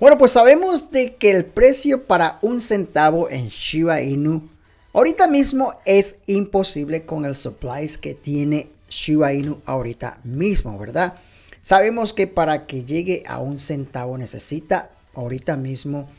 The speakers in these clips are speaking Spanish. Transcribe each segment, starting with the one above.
Bueno, pues sabemos de que el precio para un centavo en Shiba Inu ahorita mismo es imposible con el supplies que tiene Shiba Inu ahorita mismo, ¿verdad? Sabemos que para que llegue a un centavo necesita ahorita mismo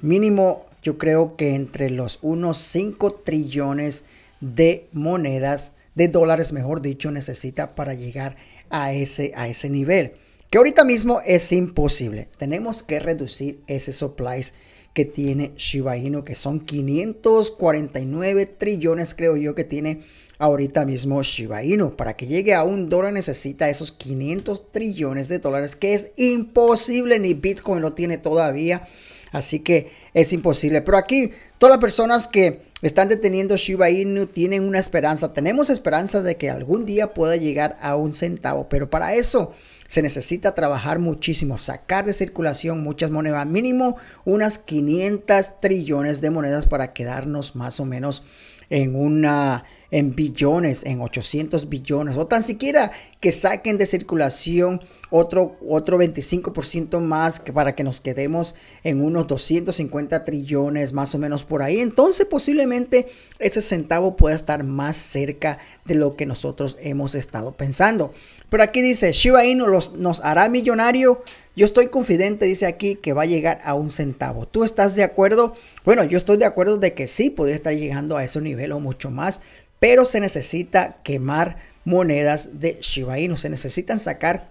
mínimo yo creo que entre los unos 5 trillones de monedas, de dólares mejor dicho, necesita para llegar a ese, a ese nivel que ahorita mismo es imposible. Tenemos que reducir ese supplies que tiene Shiba Inu, que son 549 trillones, creo yo, que tiene ahorita mismo Shiba Inu. Para que llegue a un dólar necesita esos 500 trillones de dólares, que es imposible, ni Bitcoin lo tiene todavía. Así que es imposible. Pero aquí, todas las personas que están deteniendo Shiba Inu tienen una esperanza. Tenemos esperanza de que algún día pueda llegar a un centavo. Pero para eso se necesita trabajar muchísimo, sacar de circulación muchas monedas, mínimo unas 500 trillones de monedas para quedarnos más o menos en una en billones, en 800 billones, o tan siquiera que saquen de circulación otro, otro 25% más para que nos quedemos en unos 250 trillones más o menos por ahí. Entonces posiblemente ese centavo pueda estar más cerca de lo que nosotros hemos estado pensando. Pero aquí dice, Shiba Inu nos hará millonario. Yo estoy confidente, dice aquí, que va a llegar a un centavo. ¿Tú estás de acuerdo? Bueno, yo estoy de acuerdo de que sí, podría estar llegando a ese nivel o mucho más pero se necesita quemar monedas de Shiba Inu, se necesitan sacar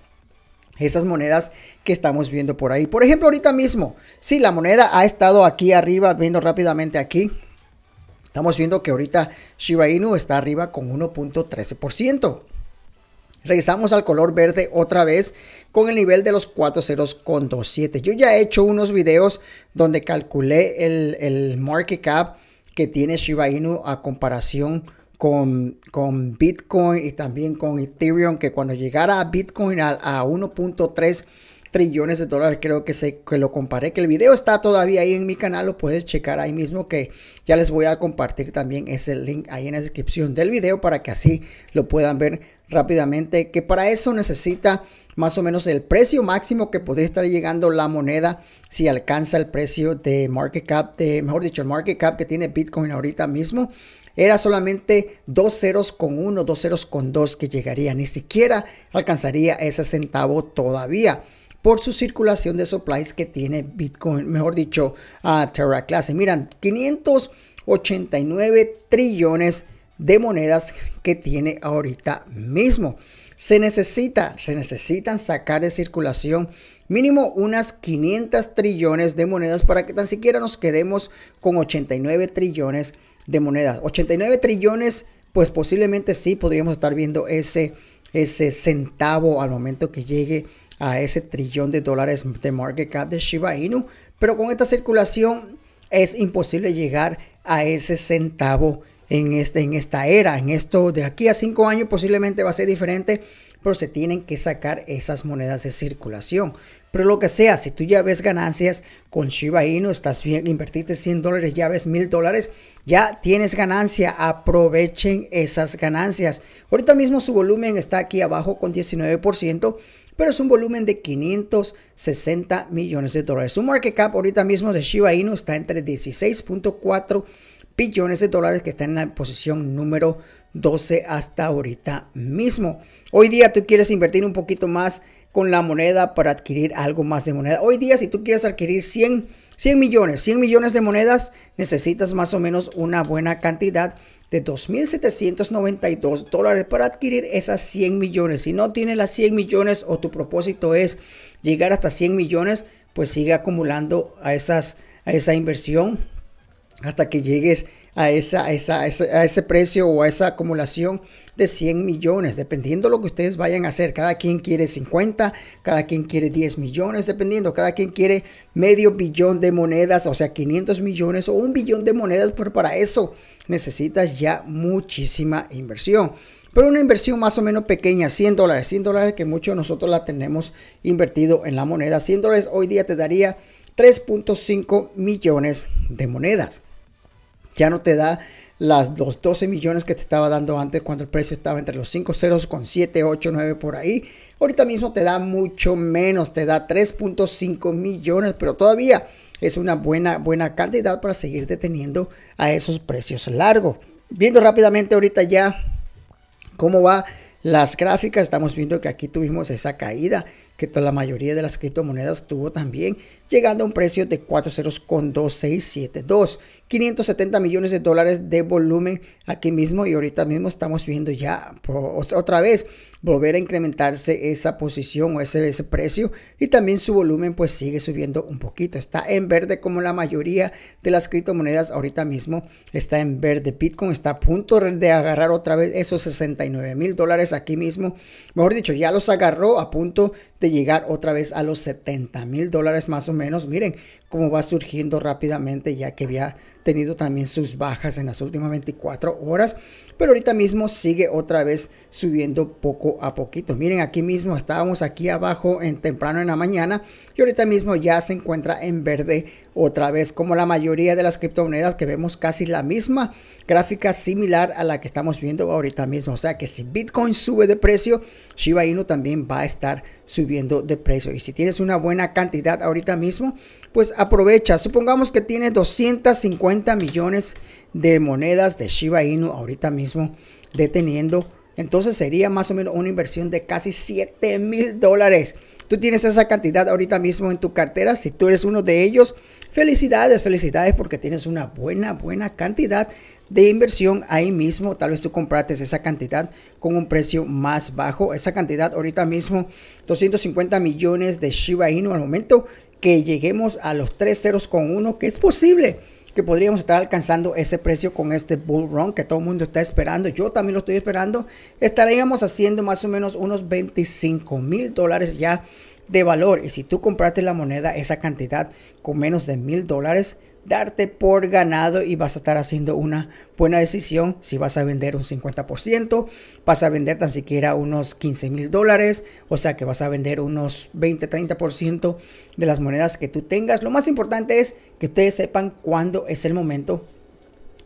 esas monedas que estamos viendo por ahí. Por ejemplo, ahorita mismo, si la moneda ha estado aquí arriba, viendo rápidamente aquí, estamos viendo que ahorita Shiba Inu está arriba con 1.13%. Regresamos al color verde otra vez con el nivel de los 4027. Yo ya he hecho unos videos donde calculé el market cap que tiene Shiba Inu a comparación con, con, Bitcoin y también con Ethereum, que cuando llegara a Bitcoin a, 1.3 trillones de dólares, creo que, se, que lo comparé, que el video está todavía ahí en mi canal, lo puedes checar ahí mismo, que ya les voy a compartir también ese link ahí en la descripción del video para que así lo puedan ver rápidamente, que para eso necesita más o menos el precio máximo que podría estar llegando la moneda si alcanza el precio de market cap, de, mejor dicho, el market cap que tiene Bitcoin ahorita mismo. Era solamente dos ceros con uno, dos ceros con dos que llegaría. Ni siquiera alcanzaría ese centavo todavía por su circulación de supplies que tiene Bitcoin, mejor dicho, a Terra clase. Miran, 589 trillones de monedas que tiene ahorita mismo. Se necesita, se necesitan sacar de circulación mínimo unas 500 trillones de monedas para que tan siquiera nos quedemos con 89 trillones de de monedas. 89 trillones, pues posiblemente sí podríamos estar viendo ese, ese centavo al momento que llegue a ese trillón de dólares de market cap de Shiba Inu. Pero con esta circulación es imposible llegar a ese centavo en, este, en esta era. En esto de aquí a cinco años posiblemente va a ser diferente pero se tienen que sacar esas monedas de circulación. Pero lo que sea, si tú ya ves ganancias con Shiba Inu, estás bien, invertiste 100 dólares, ya ves 1000 dólares, ya tienes ganancia, aprovechen esas ganancias. Ahorita mismo su volumen está aquí abajo con 19%, pero es un volumen de 560 millones de dólares. Su market cap ahorita mismo de Shiba Inu está entre 16.4 billones de dólares que está en la posición número 12 hasta ahorita mismo. Hoy día tú quieres invertir un poquito más con la moneda para adquirir algo más de moneda. Hoy día si tú quieres adquirir 100, 100 millones, 100 millones de monedas, necesitas más o menos una buena cantidad de 2.792 dólares para adquirir esas 100 millones. Si no tienes las 100 millones o tu propósito es llegar hasta 100 millones, pues sigue acumulando a, esas, a esa inversión hasta que llegues a, ese, precio o a esa acumulación de 100 millones, dependiendo lo que ustedes vayan a hacer. Cada quien quiere 50, cada quien quiere 10 millones, dependiendo. Cada quien quiere medio billón de monedas, o sea, 500 millones o un billón de monedas, pero para eso necesitas ya muchísima inversión. Pero una inversión más o menos pequeña, 100 dólares, 100 dólares que muchos de nosotros la tenemos invertido en la moneda. 100 dólares hoy día te daría 3.5 millones de monedas. Ya no te da las, los 12 millones que te estaba dando antes cuando el precio estaba entre los 5 ceros con por ahí. Ahorita mismo te da mucho menos, te da 3.5 millones, pero todavía es una buena, buena cantidad para seguir deteniendo a esos precios largos. Viendo rápidamente ahorita ya cómo va las gráficas, estamos viendo que aquí tuvimos esa caída que la mayoría de las criptomonedas tuvo también, llegando a un precio de 40,2672, 570 millones de dólares de volumen aquí mismo y ahorita mismo estamos viendo ya otra vez volver a incrementarse esa posición o ese, ese precio y también su volumen pues sigue subiendo un poquito, está en verde como la mayoría de las criptomonedas ahorita mismo está en verde, Bitcoin está a punto de agarrar otra vez esos 69 mil dólares aquí mismo, mejor dicho ya los agarró a punto de llegar otra vez a los 70 mil dólares más o menos. Miren cómo va surgiendo rápidamente ya que había tenido también sus bajas en las últimas 24 horas, pero ahorita mismo sigue otra vez subiendo poco a poquito. Miren, aquí mismo estábamos aquí abajo en temprano en la mañana y ahorita mismo ya se encuentra en verde otra vez, como la mayoría de las criptomonedas que vemos casi la misma gráfica similar a la que estamos viendo ahorita mismo. O sea que si Bitcoin sube de precio, Shiba Inu también va a estar subiendo de precio. Y si tienes una buena cantidad ahorita mismo, pues aprovecha. Supongamos que tienes 250 millones de monedas de Shiba Inu ahorita mismo deteniendo. Entonces sería más o menos una inversión de casi 7 mil dólares. Tú tienes esa cantidad ahorita mismo en tu cartera. Si tú eres uno de ellos, felicidades, felicidades porque tienes una buena, buena cantidad de inversión ahí mismo. Tal vez tú comprates esa cantidad con un precio más bajo. Esa cantidad ahorita mismo, 250 millones de Shiba Inu al momento que lleguemos a los tres ceros con uno, que es posible que podríamos estar alcanzando ese precio con este bull run que todo el mundo está esperando. Yo también lo estoy esperando. Estaríamos haciendo más o menos unos 25 mil dólares ya de valor. Y si tú compraste la moneda, esa cantidad con menos de mil dólares, darte por ganado y vas a estar haciendo una buena decisión si vas a vender un 50%, vas a vender tan siquiera unos 15 mil dólares, o sea que vas a vender unos 20-30% de las monedas que tú tengas. Lo más importante es que ustedes sepan cuándo es el momento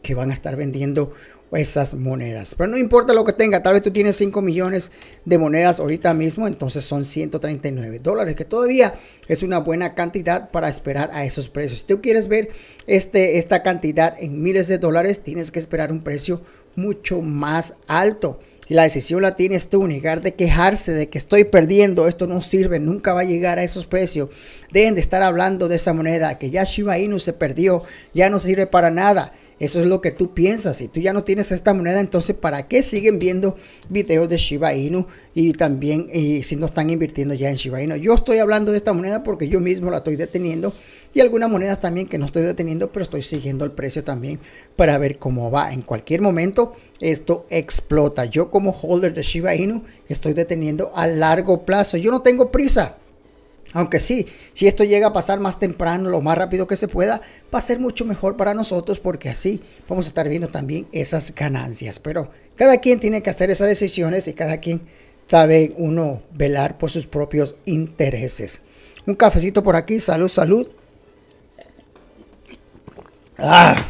que van a estar vendiendo esas monedas. Pero no importa lo que tenga, tal vez tú tienes 5 millones de monedas ahorita mismo, entonces son 139 dólares, que todavía es una buena cantidad para esperar a esos precios. Si tú quieres ver este, esta cantidad en miles de dólares, tienes que esperar un precio mucho más alto. La decisión la tienes tú, negar de quejarse de que estoy perdiendo, esto no sirve, nunca va a llegar a esos precios. Dejen de estar hablando de esa moneda, que ya Shiba Inu se perdió, ya no sirve para nada eso es lo que tú piensas. Si tú ya no tienes esta moneda, entonces ¿para qué siguen viendo videos de Shiba Inu y también y si no están invirtiendo ya en Shiba Inu? Yo estoy hablando de esta moneda porque yo mismo la estoy deteniendo y algunas monedas también que no estoy deteniendo, pero estoy siguiendo el precio también para ver cómo va. En cualquier momento esto explota. Yo como holder de Shiba Inu estoy deteniendo a largo plazo. Yo no tengo prisa. Aunque sí, si esto llega a pasar más temprano, lo más rápido que se pueda, va a ser mucho mejor para nosotros porque así vamos a estar viendo también esas ganancias. Pero cada quien tiene que hacer esas decisiones y cada quien sabe uno velar por sus propios intereses. Un cafecito por aquí, salud, salud. Ah,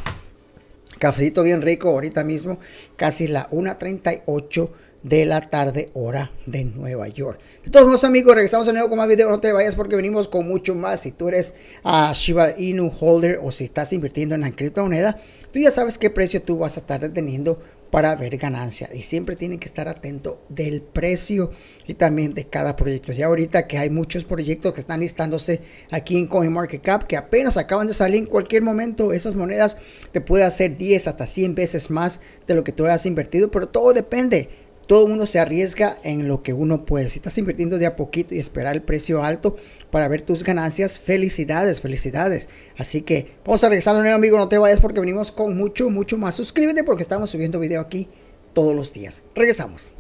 cafecito bien rico ahorita mismo, casi la 1.38 de la tarde, hora de Nueva York. De todos modos, amigos, regresamos de nuevo con más videos. No te vayas porque venimos con mucho más. Si tú eres a ah, Shiba Inu Holder o si estás invirtiendo en la criptomoneda, tú ya sabes qué precio tú vas a estar deteniendo para ver ganancia. Y siempre tienen que estar atento del precio y también de cada proyecto. Ya ahorita que hay muchos proyectos que están listándose aquí en CoinMarketCap que apenas acaban de salir en cualquier momento, esas monedas te puede hacer 10 hasta 100 veces más de lo que tú has invertido, pero todo depende todo uno se arriesga en lo que uno puede. Si estás invirtiendo de a poquito y esperar el precio alto para ver tus ganancias, felicidades, felicidades. Así que vamos a regresar nuevo, amigo. No te vayas porque venimos con mucho, mucho más. Suscríbete porque estamos subiendo video aquí todos los días. Regresamos.